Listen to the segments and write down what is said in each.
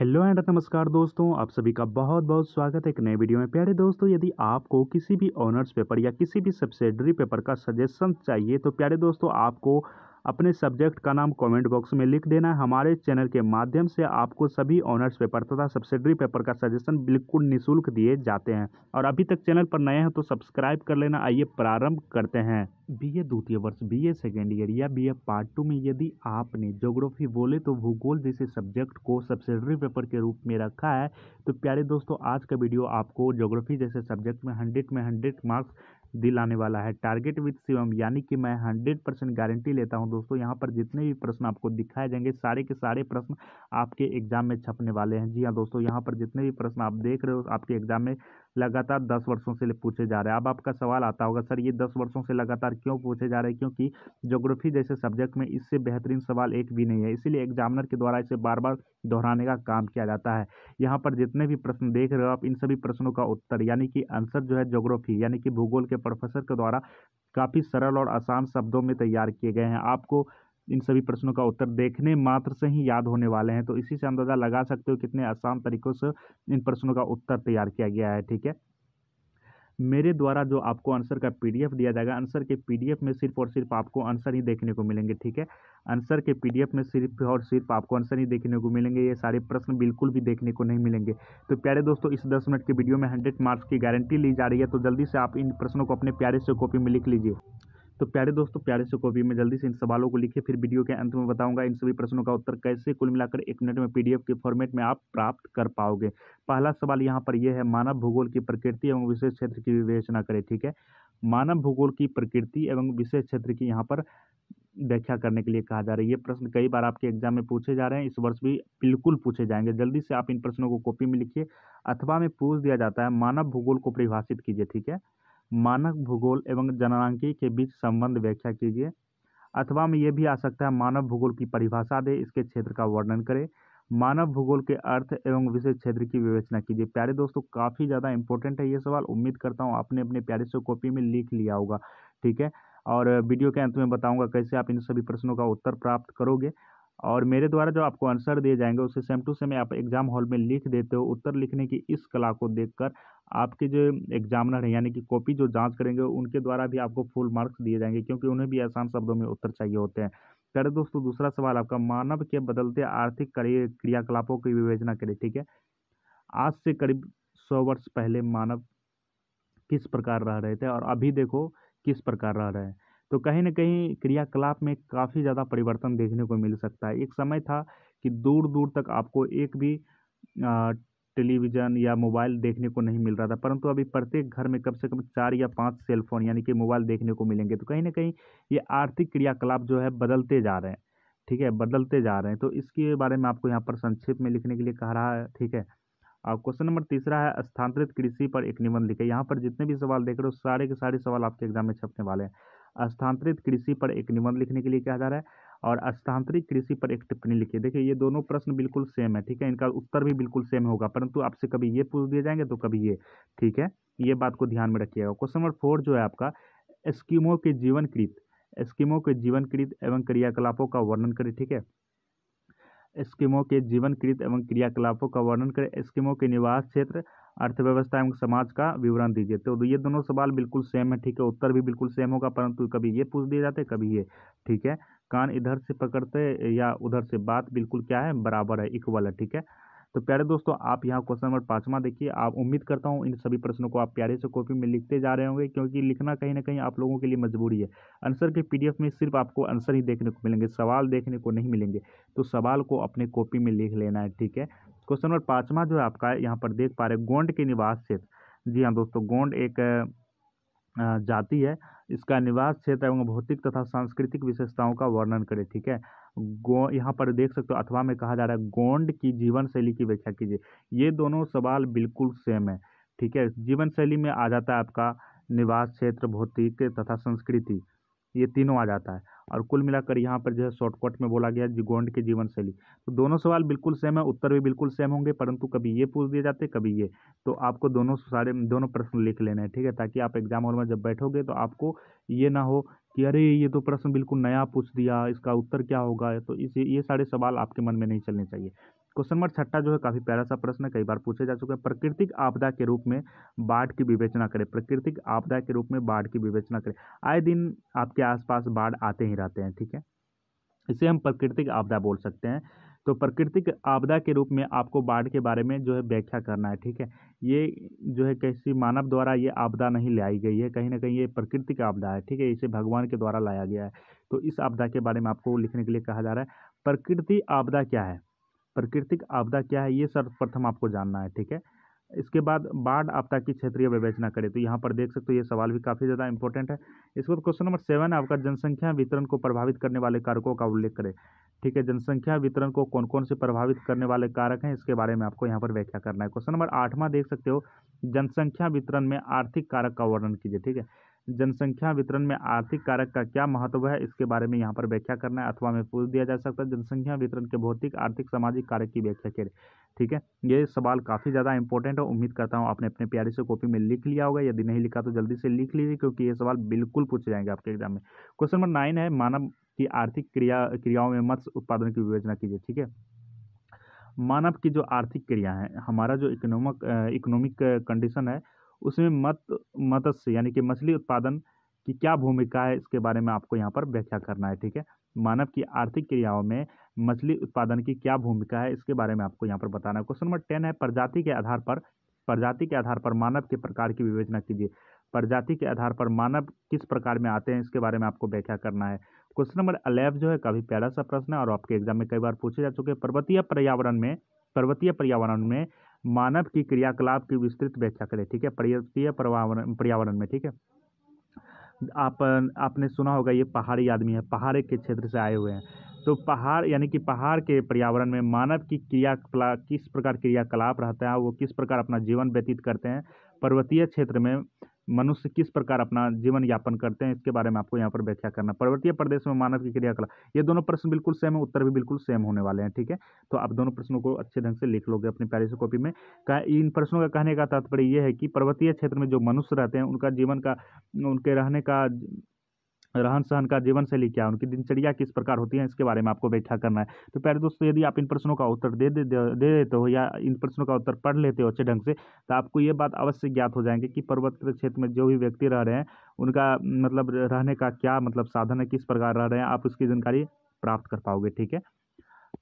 hello and नमस्कार दोस्तों आप सभी का बहुत बहुत स्वागत है एक नए वीडियो में प्यारे दोस्तों यदि आपको किसी भी ऑनर्स पेपर या किसी भी सब्सिडरी पेपर का सजेशन चाहिए तो प्यारे दोस्तों आपको अपने सब्जेक्ट का नाम कमेंट बॉक्स में लिख देना है हमारे चैनल के माध्यम से आपको सभी ऑनर्स पेपर तथा सब्सिडरी पेपर का सजेशन बिल्कुल निःशुल्क दिए जाते हैं और अभी तक चैनल पर नए हैं तो सब्सक्राइब कर लेना आइए प्रारंभ करते हैं बीए द्वितीय वर्ष बीए सेकेंड ईयर या बीए पार्ट टू में यदि आपने जोग्राफी बोले तो भूगोल जैसे सब्जेक्ट को सब्सिडरी पेपर के रूप में रखा है तो प्यारे दोस्तों आज का वीडियो आपको जोग्राफी जैसे सब्जेक्ट में हंड्रेड में हंड्रेड मार्क्स दिल आने वाला है टारगेट विथ शिवम यानी कि मैं हंड्रेड परसेंट गारंटी लेता हूं दोस्तों यहां पर जितने भी प्रश्न आपको दिखाए जाएंगे सारे के सारे प्रश्न आपके एग्जाम में छपने वाले हैं जी हाँ दोस्तों यहाँ पर जितने भी प्रश्न आप देख रहे हो आपके एग्जाम में लगातार दस वर्षों से पूछे जा रहे हैं अब आपका सवाल आता होगा सर ये दस वर्षों से लगातार क्यों पूछे जा रहे हैं क्योंकि जोग्राफी जैसे सब्जेक्ट में इससे बेहतरीन सवाल एक भी नहीं है इसीलिए एग्जामिनर के द्वारा इसे बार बार दोहराने का काम किया जाता है यहाँ पर जितने भी प्रश्न देख रहे हो आप इन सभी प्रश्नों का उत्तर यानी कि आंसर जो है जोग्राफी यानी कि भूगोल के प्रोफेसर के द्वारा काफ़ी सरल और आसान शब्दों में तैयार किए गए हैं आपको इन सभी प्रश्नों का उत्तर देखने मात्र से ही याद होने वाले हैं तो इसी से अंदाज़ा लगा सकते हो कितने आसान तरीक़ों से इन प्रश्नों का उत्तर तैयार किया गया है ठीक है मेरे द्वारा जो आपको आंसर का पीडीएफ दिया जाएगा आंसर के पीडीएफ में सिर्फ और सिर्फ आपको आंसर ही देखने को मिलेंगे ठीक है आंसर के पीडीएफ में सिर्फ और सिर्फ आपको आंसर ही देखने को मिलेंगे ये सारे प्रश्न बिल्कुल भी देखने को नहीं मिलेंगे तो प्यारे दोस्तों इस दस मिनट के वीडियो में हंड्रेड मार्क्स की गारंटी ली जा रही है तो जल्दी से आप इन प्रश्नों को अपने प्यारे से कॉपी में लिख लीजिए तो प्यारे दोस्तों प्यारे से कॉपी में जल्दी से इन सवालों को लिखिए फिर वीडियो के अंत में बताऊंगा इन सभी प्रश्नों का उत्तर कैसे कुल मिलाकर एक मिनट में पीडीएफ के फॉर्मेट में आप प्राप्त कर पाओगे पहला सवाल यहाँ पर यह है मानव भूगोल की प्रकृति एवं विशेष क्षेत्र की विवेचना करें ठीक है मानव भूगोल की प्रकृति एवं विशेष क्षेत्र की यहाँ पर व्याख्या करने के लिए कहा जा रहा है ये प्रश्न कई बार आपके एग्जाम में पूछे जा रहे हैं इस वर्ष भी बिल्कुल पूछे जाएंगे जल्दी से आप इन प्रश्नों को कॉपी में लिखिए अथवा में पूछ दिया जाता है मानव भूगोल को परिभाषित कीजिए ठीक है मानक भूगोल एवं जननांकी के बीच संबंध व्याख्या कीजिए अथवा में यह भी आ सकता है मानव भूगोल की परिभाषा दे इसके क्षेत्र का वर्णन करें मानव भूगोल के अर्थ एवं विशेष क्षेत्र की विवेचना कीजिए प्यारे दोस्तों काफ़ी ज़्यादा इंपॉर्टेंट है ये सवाल उम्मीद करता हूँ आपने अपने प्यारे से कॉपी में लिख लिया होगा ठीक है और वीडियो के अंत में बताऊंगा कैसे आप इन सभी प्रश्नों का उत्तर प्राप्त करोगे और मेरे द्वारा जो आपको आंसर दिए जाएंगे उसे सेम टू सेम आप एग्जाम हॉल में लिख देते हो उत्तर लिखने की इस कला को देखकर आपके जो एग्जामिनर हैं यानी कि कॉपी जो जांच करेंगे उनके द्वारा भी आपको फुल मार्क्स दिए जाएंगे क्योंकि उन्हें भी आसान शब्दों में उत्तर चाहिए होते हैं करें दोस्तों दूसरा सवाल आपका मानव के बदलते आर्थिक क्रियाकलापों की विवेचना करें ठीक है आज से करीब सौ वर्ष पहले मानव किस प्रकार रह रहे थे और अभी देखो किस प्रकार रह रहे हैं तो कहीं ना कहीं क्रियाकलाप में काफ़ी ज़्यादा परिवर्तन देखने को मिल सकता है एक समय था कि दूर दूर तक आपको एक भी टेलीविज़न या मोबाइल देखने को नहीं मिल रहा था परंतु अभी प्रत्येक घर में कम से कम चार या पाँच सेलफोन यानी कि मोबाइल देखने को मिलेंगे तो कहीं ना कहीं ये आर्थिक क्रियाकलाप जो है बदलते जा रहे हैं ठीक है बदलते जा रहे हैं तो इसके बारे में आपको यहाँ पर संक्षेप में लिखने के लिए कह रहा है ठीक है और क्वेश्चन नंबर तीसरा है स्थानांतरित कृषि पर एक निबंध लिखे यहाँ पर जितने भी सवाल देख रहे हो सारे के सारे सवाल आपके एग्जाम में छपने वाले हैं स्थानांतरित कृषि पर एक निबंध लिखने के लिए कहा जा रहा है और स्थानांतरित कृषि पर एक टिप्पणी लिखिए देखिए ये दोनों प्रश्न बिल्कुल सेम है ठीक है इनका उत्तर भी बिल्कुल सेम होगा परंतु आपसे कभी ये पूछ दिए जाएंगे तो कभी ये ठीक है ये बात को ध्यान में रखिएगा क्वेश्चन नंबर फोर जो है आपका स्कीमों के जीवनकृत स्कीमों के जीवनकृत एवं क्रियाकलापों का वर्णन करें ठीक है स्कीमों के जीवनकृत एवं क्रियाकलापों का वर्णन करें स्कीमों के निवास क्षेत्र अर्थव्यवस्था एवं समाज का विवरण दीजिए तो ये दोनों सवाल बिल्कुल सेम है ठीक है उत्तर भी बिल्कुल सेम होगा परंतु कभी ये पूछ दिए जाते कभी ये ठीक है कान इधर से पकड़ते या उधर से बात बिल्कुल क्या है बराबर है इक्वल है ठीक है तो प्यारे दोस्तों आप यहाँ क्वेश्चन नंबर पाँचवा देखिए आप उम्मीद करता हूँ इन सभी प्रश्नों को आप प्यारे से कॉपी में लिखते जा रहे होंगे क्योंकि लिखना कहीं ना कहीं आप लोगों के लिए मजबूरी है आंसर के पीडीएफ में सिर्फ आपको आंसर ही देखने को मिलेंगे सवाल देखने को नहीं मिलेंगे तो सवाल को अपने कॉपी में लिख लेना है ठीक है क्वेश्चन नंबर पाँचवा जो है आपका यहाँ पर देख पा रहे गोंड के निवास क्षेत्र जी हाँ दोस्तों गोंड एक जाति है इसका निवास क्षेत्र एवं भौतिक तथा सांस्कृतिक विशेषताओं का वर्णन करें ठीक है गो यहाँ पर देख सकते हो अथवा में कहा जा रहा है गोंड की जीवन शैली की व्याख्या कीजिए ये दोनों सवाल बिल्कुल सेम है ठीक है जीवन शैली में आ जाता है आपका निवास क्षेत्र भौतिक तथा संस्कृति ये तीनों आ जाता है और कुल मिलाकर यहाँ पर जो है शॉर्टकट में बोला गया गोंड के जीवन शैली तो दोनों सवाल बिल्कुल सेम है उत्तर भी बिल्कुल सेम होंगे परंतु कभी ये पूछ दिए जाते हैं कभी ये तो आपको दोनों सारे दोनों प्रश्न लिख लेने हैं ठीक है ताकि आप एग्जाम हॉल में जब बैठोगे तो आपको ये ना हो कि अरे ये तो प्रश्न बिल्कुल नया पूछ दिया इसका उत्तर क्या होगा तो इस ये सारे सवाल आपके मन में नहीं चलने चाहिए क्वेश्चन नंबर छठा जो है काफ़ी प्यारा सा प्रश्न कई बार पूछे जा चुके हैं प्राकृतिक आपदा के रूप में बाढ़ की विवेचना करें प्राकृतिक आपदा के रूप में बाढ़ की विवेचना करें आए दिन आपके आसपास बाढ़ आते ही रहते हैं ठीक है इसे हम प्राकृतिक आपदा बोल सकते हैं तो प्राकृतिक आपदा के रूप में आपको बाढ़ के बारे में जो है व्याख्या करना है ठीक है ये जो है किसी मानव द्वारा ये आपदा नहीं लाई गई है कहीं ना कहीं ये प्राकृतिक आपदा है ठीक है इसे भगवान के द्वारा लाया गया है तो इस आपदा के बारे में आपको लिखने के लिए कहा जा रहा है प्रकृति आपदा क्या है प्राकृतिक आपदा क्या है ये सर्वप्रथम आपको जानना है ठीक है इसके बाद बाढ़ आपदा की क्षेत्रीय विवेचना करें तो यहाँ पर देख सकते हो ये सवाल भी काफ़ी ज़्यादा इंपॉर्टेंट है इसके बाद क्वेश्चन नंबर सेवन आपका जनसंख्या वितरण को प्रभावित करने वाले कारकों का उल्लेख करें ठीक है जनसंख्या वितरण को कौन कौन से प्रभावित करने वाले कारक हैं इसके बारे में आपको यहाँ पर व्याख्या करना है क्वेश्चन नंबर आठवां देख सकते हो जनसंख्या वितरण में आर्थिक कारक का वर्णन कीजिए ठीक है जनसंख्या वितरण में आर्थिक कारक का क्या महत्व है इसके बारे में यहाँ पर व्याख्या करना है अथवा में पूछ दिया जा सकता है जनसंख्या वितरण के भौतिक आर्थिक सामाजिक कारक की व्याख्या करें ठीक है ये सवाल काफ़ी ज़्यादा इंपॉर्टेंट है उम्मीद करता हूँ आपने अपने प्यारे से कॉपी में लिख लिया होगा यदि नहीं लिखा तो जल्दी से लिख लीजिए क्योंकि ये सवाल बिल्कुल पूछे जाएंगे आपके एग्जाम में क्वेश्चन नंबर नाइन है मानव की आर्थिक क्रिया क्रियाओं में मत्स्य उत्पादन की विवेचना कीजिए ठीक है मानव की जो आर्थिक क्रिया है हमारा जो इकोनॉमिक इकोनॉमिक कंडीशन है उसमें मत मत्स्य यानी कि मछली उत्पादन की क्या भूमिका है इसके बारे में आपको यहाँ पर व्याख्या करना है ठीक है मानव की आर्थिक क्रियाओं में मछली उत्पादन की क्या भूमिका है इसके बारे में आपको यहाँ पर बताना है क्वेश्चन नंबर टेन है प्रजाति के आधार पर प्रजाति के आधार पर मानव के प्रकार की विवेचना कीजिए प्रजाति के आधार पर मानव किस प्रकार में आते हैं इसके बारे में आपको व्याख्या करना है क्वेश्चन नंबर अलेव जो है काफ़ी प्यारा सा प्रश्न है और आपके एग्जाम में कई बार पूछे जा चुके हैं पर्वतीय पर्यावरण में पर्वतीय पर्यावरण में मानव की क्रियाकलाप की विस्तृत व्याख्या करें ठीक है पर्वतीय पर्यावरण पर्यावरण में ठीक है आप आपने सुना होगा ये पहाड़ी आदमी है पहाड़ के क्षेत्र से आए हुए हैं तो पहाड़ यानी कि पहाड़ के पर्यावरण में मानव की क्रियाकला किस प्रकार क्रियाकलाप रहता है वो किस प्रकार अपना जीवन व्यतीत करते हैं पर्वतीय क्षेत्र में मनुष्य किस प्रकार अपना जीवन यापन करते हैं इसके बारे में आपको यहाँ पर व्याख्या करना पर्वतीय प्रदेश में मानव की क्रियाकला ये दोनों प्रश्न बिल्कुल सेम है उत्तर भी बिल्कुल सेम होने वाले हैं ठीक है तो आप दोनों प्रश्नों को अच्छे ढंग से लिख लोगे अपनी पैरिस कॉपी में इन प्रश्नों का कहने का तात्पर्य यह है कि पर्वतीय क्षेत्र में जो मनुष्य रहते हैं उनका जीवन का उनके रहने का रहन सहन का जीवन शैली क्या उनकी दिनचर्या किस प्रकार होती है इसके बारे में आपको व्याख्या करना है तो प्यारे दोस्तों यदि आप इन प्रश्नों का उत्तर दे दे दे देते हो या इन प्रश्नों का उत्तर पढ़ लेते हो अच्छे ढंग से तो आपको ये बात अवश्य ज्ञात हो जाएंगे कि पर्वत क्षेत्र में जो भी व्यक्ति रह रहे हैं उनका मतलब रहने का क्या मतलब साधन है किस प्रकार रह रहे हैं आप उसकी जानकारी प्राप्त कर पाओगे ठीक है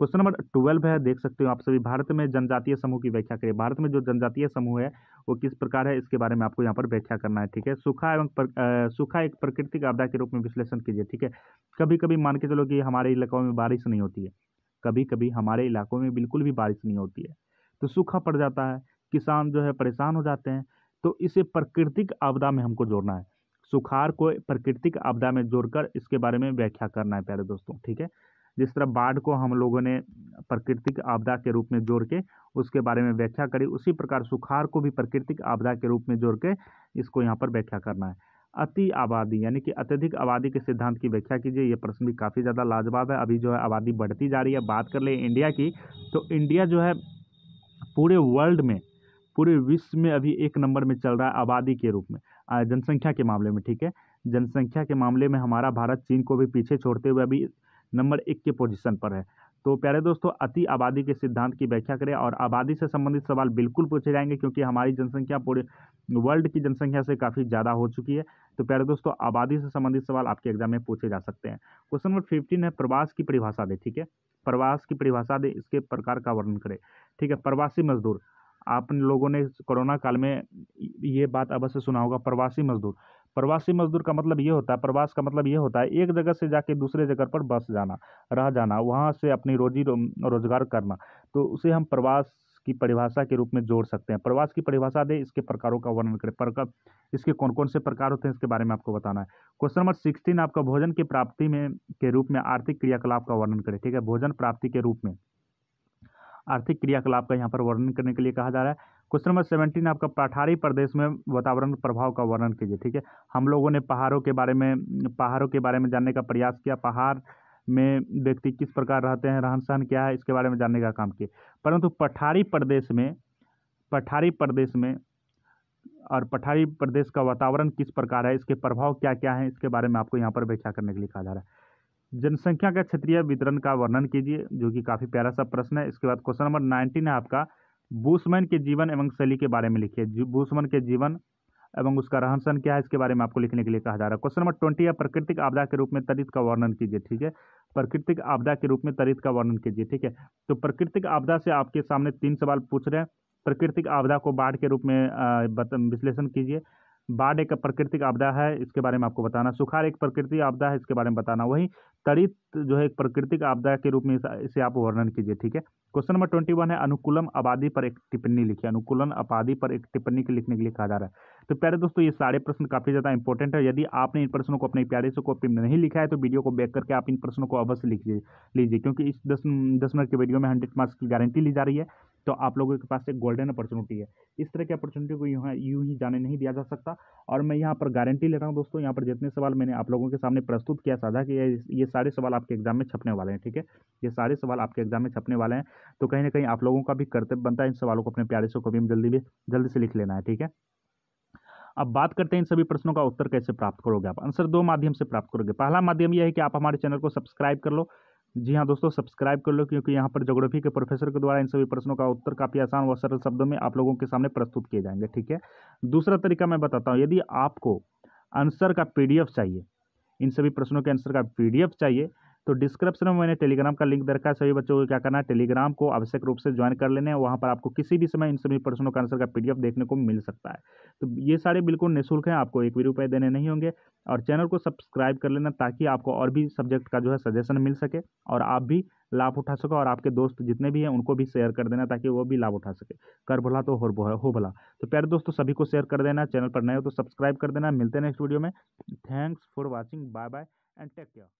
क्वेश्चन नंबर ट्वेल्व है देख सकते हो आप सभी भारत में जनजातीय समूह की व्याख्या करिए भारत में जो जनजातीय समूह है वो किस प्रकार है इसके बारे में आपको यहाँ पर व्याख्या करना है ठीक है सूखा एवं सूखा एक प्राकृतिक आपदा के रूप में विश्लेषण कीजिए ठीक है कभी कभी मान के चलो कि हमारे इलाकों में बारिश नहीं होती है कभी कभी हमारे इलाकों में बिल्कुल भी बारिश नहीं होती है तो सूखा पड़ जाता है किसान जो है परेशान हो जाते हैं तो इसे प्राकृतिक आपदा में हमको जोड़ना है सुखार को प्राकृतिक आपदा में जोड़कर इसके बारे में व्याख्या करना है प्यारे दोस्तों ठीक है जिस तरह बाढ़ को हम लोगों ने प्राकृतिक आपदा के रूप में जोड़ के उसके बारे में व्याख्या करी उसी प्रकार सुखाड़ को भी प्राकृतिक आपदा के रूप में जोड़ के इसको यहाँ पर व्याख्या करना है अति आबादी यानी कि अत्यधिक आबादी के सिद्धांत की व्याख्या कीजिए ये प्रश्न भी काफ़ी ज़्यादा लाजवाब है अभी जो है आबादी बढ़ती जा रही है बात कर ले इंडिया की तो इंडिया जो है पूरे वर्ल्ड में पूरे विश्व में अभी एक नंबर में चल रहा है आबादी के रूप में जनसंख्या के मामले में ठीक है जनसंख्या के मामले में हमारा भारत चीन को भी पीछे छोड़ते हुए अभी नंबर एक के पोजीशन पर है तो प्यारे दोस्तों अति आबादी के सिद्धांत की व्याख्या करें और आबादी से संबंधित सवाल बिल्कुल पूछे जाएंगे क्योंकि हमारी जनसंख्या पूरे वर्ल्ड की जनसंख्या से काफ़ी ज़्यादा हो चुकी है तो प्यारे दोस्तों आबादी से संबंधित सवाल आपके एग्जाम में पूछे जा सकते हैं क्वेश्चन नंबर फिफ्टीन है प्रवास की परिभाषा दे ठीक है प्रवास की परिभाषा दे इसके प्रकार का वर्णन करें ठीक है प्रवासी मजदूर आप लोगों ने कोरोना काल में ये बात अवश्य सुना होगा प्रवासी मजदूर प्रवासी मजदूर का मतलब ये होता है प्रवास का मतलब ये होता है एक जगह से जाके दूसरे जगह पर बस जाना रह जाना वहाँ से अपनी रोजी रो, रोजगार करना तो उसे हम प्रवास की परिभाषा के रूप में जोड़ सकते हैं प्रवास की परिभाषा दे इसके प्रकारों का वर्णन करें प्रकार इसके कौन कौन से प्रकार होते हैं इसके बारे में आपको बताना है क्वेश्चन नंबर सिक्सटीन आपका भोजन की प्राप्ति में के रूप में आर्थिक क्रियाकलाप का वर्णन करें ठीक है भोजन प्राप्ति के रूप में आर्थिक क्रियाकलाप का यहाँ पर वर्णन करने के लिए कहा जा रहा है क्वेश्चन नंबर सेवेंटीन आपका पठारी प्रदेश में वातावरण प्रभाव का वर्णन कीजिए ठीक है हम लोगों ने पहाड़ों के बारे में पहाड़ों के बारे में जानने का प्रयास किया पहाड़ में व्यक्ति किस प्रकार रहते हैं रहन सहन क्या है इसके बारे में जानने का काम किए परंतु पठारी प्रदेश में पठारी प्रदेश में और पठारी प्रदेश का वातावरण किस प्रकार है इसके प्रभाव क्या क्या है इसके बारे में आपको यहाँ पर व्याख्या करने के लिए कहा जा रहा है जनसंख्या का क्षेत्रीय वितरण का वर्णन कीजिए जो कि काफ़ी प्यारा सा प्रश्न है इसके बाद क्वेश्चन नंबर नाइनटीन है आपका बूसमैन के जीवन एवं शैली के बारे में लिखिए बूसमैन के जीवन एवं उसका रहन सहन क्या है इसके बारे में आपको लिखने के लिए कहा जा रहा है क्वेश्चन नंबर ट्वेंटी है प्राकृतिक आपदा के रूप में तरित का वर्णन कीजिए ठीक है प्राकृतिक आपदा के रूप में तरित का वर्णन कीजिए ठीक है तो प्राकृतिक आपदा से आपके सामने तीन सवाल पूछ रहे हैं प्राकृतिक आपदा को बाढ़ के रूप में विश्लेषण कीजिए बाढ़ एक प्राकृतिक आपदा है इसके बारे में आपको बताना सुखार एक प्राकृतिक आपदा है इसके बारे में बताना वही तड़ित जो है एक प्राकृतिक आपदा के रूप में इसे आप वर्णन कीजिए ठीक है क्वेश्चन नंबर ट्वेंटी वन है अनुकूलम आबादी पर एक टिप्पणी लिखिए अनुकूलन आबादी पर एक टिप्पणी के लिखने के लिए कहा जा रहा है तो प्यारे दोस्तों ये सारे प्रश्न काफ़ी ज़्यादा इंपॉर्टेंट है यदि आपने इन प्रश्नों को अपने प्यारे से कॉपी में नहीं लिखा है तो वीडियो को बैक करके आप इन प्रश्नों को अवश्य लिख लीजिए क्योंकि इस दस दस मिनट के वीडियो में हंड्रेड मार्क्स की गारंटी ली जा रही है तो आप लोगों के पास एक गोल्डन अपॉर्चुनिटी है इस तरह की अपॉर्चुनिटी को यहाँ यूँ ही जाने नहीं दिया जा सकता और मैं यहाँ पर गारंटी ले रहा हूँ दोस्तों यहाँ पर जितने सवाल मैंने आप लोगों के सामने प्रस्तुत किया साझा कि ये सारे सवाल आपके एग्जाम में छपने वाले हैं ठीक है ये सारे सवाल आपके एग्जाम में छपने वाले हैं तो कहीं ना कहीं आप लोगों का भी कर्तव्य बनता है इन सवालों को अपने प्यारे से कभी जल्दी भी जल्दी से लिख लेना है ठीक है अब बात करते हैं इन सभी प्रश्नों का उत्तर कैसे प्राप्त करोगे आप आंसर दो माध्यम से प्राप्त करोगे पहला माध्यम यह है कि आप हमारे चैनल को सब्सक्राइब कर लो जी हाँ दोस्तों सब्सक्राइब कर लो क्योंकि यहाँ पर जोग्राफी के प्रोफेसर के द्वारा इन सभी प्रश्नों का उत्तर काफ़ी आसान व सरल शब्दों में आप लोगों के सामने प्रस्तुत किए जाएंगे ठीक है दूसरा तरीका मैं बताता हूँ यदि आपको आंसर का पीडीएफ चाहिए इन सभी प्रश्नों के आंसर का पीडीएफ चाहिए तो डिस्क्रिप्शन में मैंने टेलीग्राम का लिंक दरखा है सभी बच्चों को क्या करना है टेलीग्राम को आवश्यक रूप से ज्वाइन कर लेने वहाँ पर आपको किसी भी समय इन सभी प्रश्नों का आंसर का पी देखने को मिल सकता है तो ये सारे बिल्कुल निःशुल्क हैं आपको एक भी रुपये देने नहीं होंगे और चैनल को सब्सक्राइब कर लेना ताकि आपको और भी सब्जेक्ट का जो है सजेशन मिल सके और आप भी लाभ उठा सको और आपके दोस्त जितने भी हैं उनको भी शेयर कर देना ताकि वो भी लाभ उठा सके कर भला तो हो हो भला तो प्यारे दोस्तों सभी को शेयर कर देना चैनल पर नए हो तो सब्सक्राइब कर देना मिलते हैं नेक्स्ट वीडियो में thanks for watching bye bye and take care